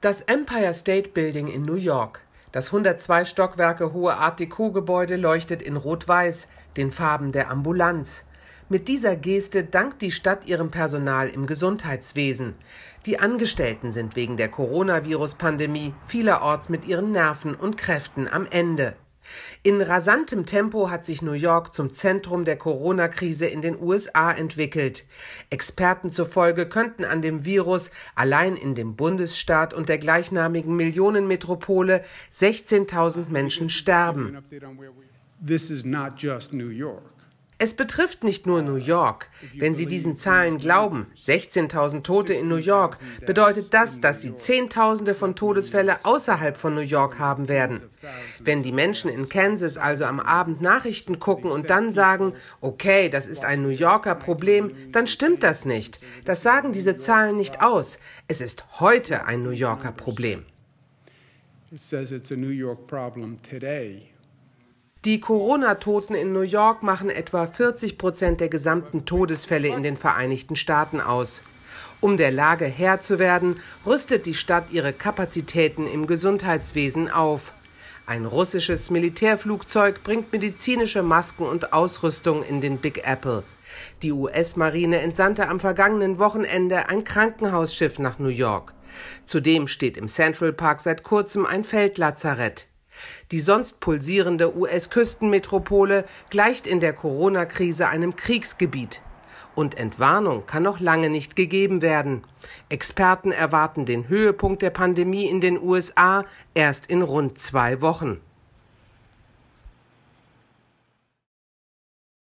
Das Empire State Building in New York. Das 102 Stockwerke hohe Art Deco-Gebäude leuchtet in Rot-Weiß, den Farben der Ambulanz. Mit dieser Geste dankt die Stadt ihrem Personal im Gesundheitswesen. Die Angestellten sind wegen der Coronavirus-Pandemie vielerorts mit ihren Nerven und Kräften am Ende. In rasantem Tempo hat sich New York zum Zentrum der Corona-Krise in den USA entwickelt. Experten zufolge könnten an dem Virus allein in dem Bundesstaat und der gleichnamigen Millionenmetropole 16.000 Menschen sterben. This is not just New York. Es betrifft nicht nur New York. Wenn Sie diesen Zahlen glauben, 16.000 Tote in New York, bedeutet das, dass Sie Zehntausende von Todesfällen außerhalb von New York haben werden. Wenn die Menschen in Kansas also am Abend Nachrichten gucken und dann sagen, okay, das ist ein New Yorker Problem, dann stimmt das nicht. Das sagen diese Zahlen nicht aus. Es ist heute ein New Yorker Problem. It says it's a New York problem today. Die Corona-Toten in New York machen etwa 40 Prozent der gesamten Todesfälle in den Vereinigten Staaten aus. Um der Lage Herr zu werden, rüstet die Stadt ihre Kapazitäten im Gesundheitswesen auf. Ein russisches Militärflugzeug bringt medizinische Masken und Ausrüstung in den Big Apple. Die US-Marine entsandte am vergangenen Wochenende ein Krankenhausschiff nach New York. Zudem steht im Central Park seit kurzem ein Feldlazarett. Die sonst pulsierende US-Küstenmetropole gleicht in der Corona-Krise einem Kriegsgebiet. Und Entwarnung kann noch lange nicht gegeben werden. Experten erwarten den Höhepunkt der Pandemie in den USA erst in rund zwei Wochen.